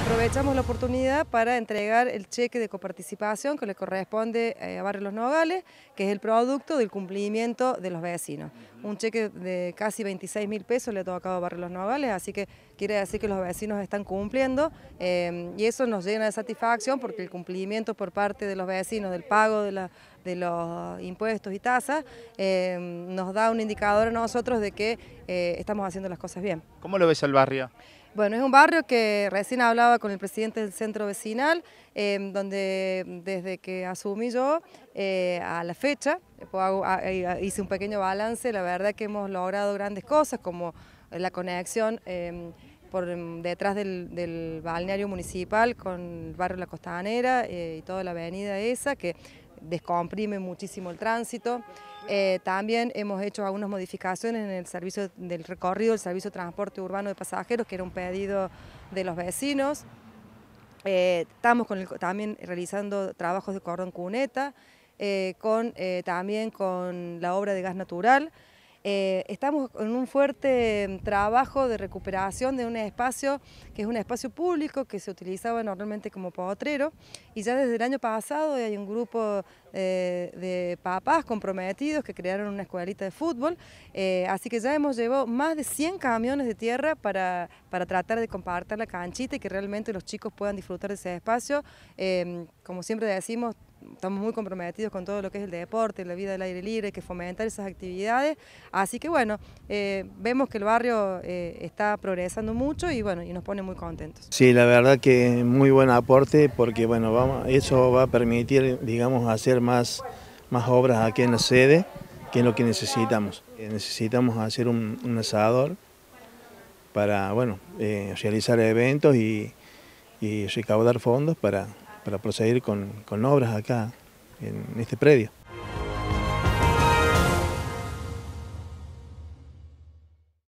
aprovechamos la oportunidad para entregar el cheque de coparticipación que le corresponde eh, a Barrio Los Nogales, que es el producto del cumplimiento de los vecinos. Un cheque de casi 26 mil pesos le ha tocado a Barrio Los Nogales, así que quiere decir que los vecinos están cumpliendo eh, y eso nos llena de satisfacción porque el cumplimiento por parte de los vecinos del pago de, los impuestos y tasas eh, nos da un indicador a nosotros de que estamos haciendo las cosas bien. ¿Cómo lo ves al barrio? Bueno, es un barrio que recién hablaba con el presidente del centro vecinal, em, donde desde que asumí yo eh, a la fecha, eh, pues ah, eh, hice un pequeño balance, la verdad que hemos logrado grandes cosas como la conexión em, por em, detrás del, del, balneario municipal con el barrio La Costanera y toda la avenida esa, que descomprime muchísimo el tránsito. Eh, también hemos hecho algunas modificaciones en el servicio del recorrido, el servicio de transporte urbano de pasajeros, que era un pedido de los vecinos. Eh, estamos también realizando trabajos de cordón cuneta, eh, también con la obra de gas natural. Eh, estamos en un fuerte trabajo de recuperación de un espacio que es un espacio público que se utilizaba normalmente como potrero y ya desde el año pasado hay un grupo eh, de papás comprometidos que crearon una escuelita de fútbol, eh, así que ya hemos llevado más de 100 camiones de tierra para, para tratar de compartir la canchita y que realmente los chicos puedan disfrutar de ese espacio. como siempre decimos, estamos muy comprometidos con todo lo que es el deporte, la vida del aire libre, que fomentar esas actividades. Así que bueno, eh, vemos que el barrio eh, está progresando mucho y bueno, y nos pone muy contentos. Sí, la verdad que muy buen aporte porque bueno, eso va a permitir, digamos, hacer más, más obras aquí en la sede, que es lo que necesitamos. Necesitamos hacer un, asador para, bueno, eh, realizar eventos y, y recaudar fondos para para proseguir con, con obras acá, en este predio.